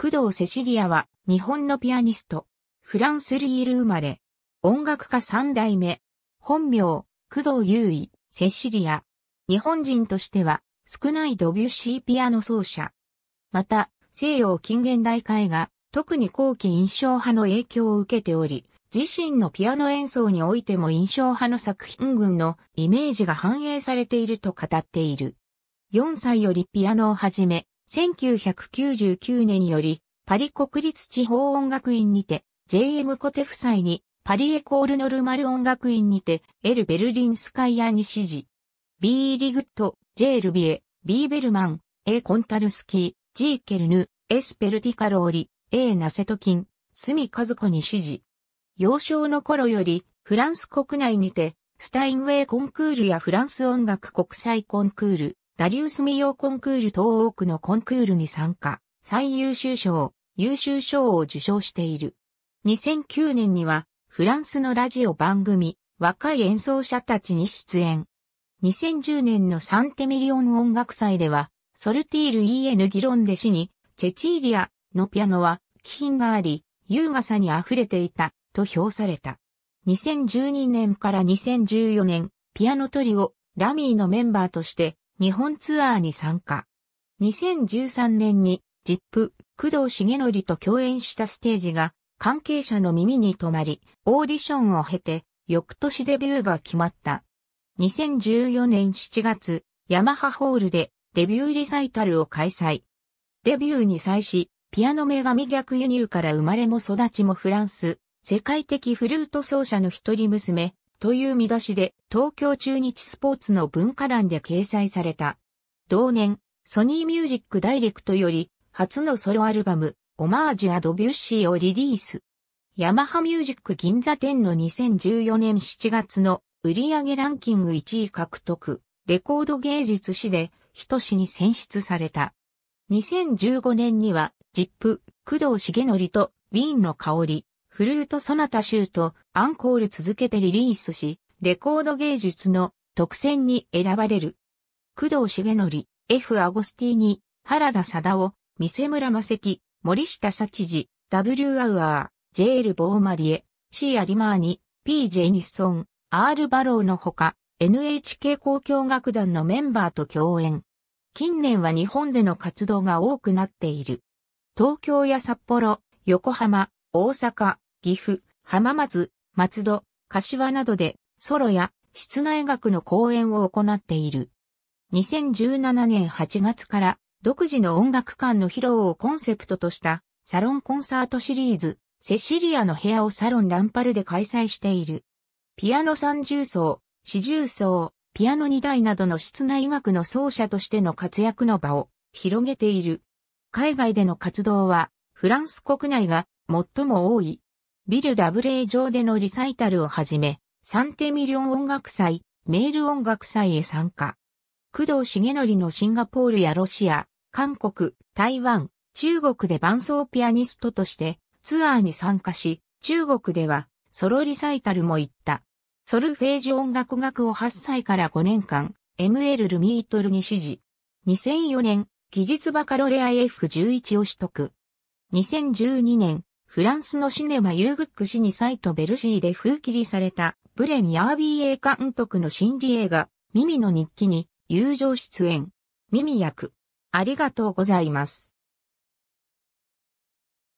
工藤セシリアは日本のピアニスト、フランスリール生まれ、音楽家三代目、本名、工藤優衣、セシリア。日本人としては少ないドビュッシーピアノ奏者。また、西洋近現代絵画、特に後期印象派の影響を受けており、自身のピアノ演奏においても印象派の作品群のイメージが反映されていると語っている。4歳よりピアノを始め、1999年より、パリ国立地方音楽院にて、JM コテ夫妻に、パリエコールノルマル音楽院にて、エル・ベルリンスカイアに指示。B リグット、J ルビエ、B ベルマン、A コンタルスキー、G ケルヌ、S ペルティカローリ、A ナセトキン、スミカズコに指示。幼少の頃より、フランス国内にて、スタインウェイコンクールやフランス音楽国際コンクール、ダリウス・ミヨコンクール等多くのコンクールに参加、最優秀賞、優秀賞を受賞している。2009年には、フランスのラジオ番組、若い演奏者たちに出演。2010年のサンテミリオン音楽祭では、ソルティール・イエヌ・ギロンデに、チェチーリアのピアノは、気品があり、優雅さに溢れていた、と評された。2012年から2014年、ピアノトリオ、ラミーのメンバーとして、日本ツアーに参加。2013年に、ジップ、工藤重則と共演したステージが、関係者の耳に留まり、オーディションを経て、翌年デビューが決まった。2014年7月、ヤマハホールでデビューリサイタルを開催。デビューに際し、ピアノ女神逆輸入から生まれも育ちもフランス、世界的フルート奏者の一人娘、という見出しで東京中日スポーツの文化欄で掲載された。同年、ソニーミュージックダイレクトより初のソロアルバム、オマージュアドビュッシーをリリース。ヤマハミュージック銀座店の2014年7月の売上ランキング1位獲得、レコード芸術誌で一誌に選出された。2015年には、ジップ、工藤茂則と、ウィーンの香り、フルート・ソナタ・シューとアンコール続けてリリースし、レコード芸術の特選に選ばれる。工藤茂則、F. アゴスティーニ、原田貞夫、三村正樹、森下幸治、W. アウアー、J.L. ボーマディエ、C. アリマーニ、P. ジェニソン、R. バローのほか、NHK 交響楽団のメンバーと共演。近年は日本での活動が多くなっている。東京や札幌、横浜、大阪、岐阜、浜松、松戸、柏などでソロや室内楽の公演を行っている。2017年8月から独自の音楽館の披露をコンセプトとしたサロンコンサートシリーズセシリアの部屋をサロンランパルで開催している。ピアノ三重奏、四重奏、ピアノ二台などの室内楽の奏者としての活躍の場を広げている。海外での活動はフランス国内が最も多いビル WA 上でのリサイタルをはじめ、サンテミリオン音楽祭、メール音楽祭へ参加。工藤重則のシンガポールやロシア、韓国、台湾、中国で伴奏ピアニストとしてツアーに参加し、中国ではソロリサイタルも行った。ソルフェージュ音楽学を8歳から5年間、ML ルミートルに指示。2004年、技術バカロレア F11 を取得。2012年、フランスのシネマ・ユーグック市にサイト・ベルシーで封切りされた、ブレン・ヤービー映監督の心理映画、ミミの日記に、友情出演。ミミ役。ありがとうございます。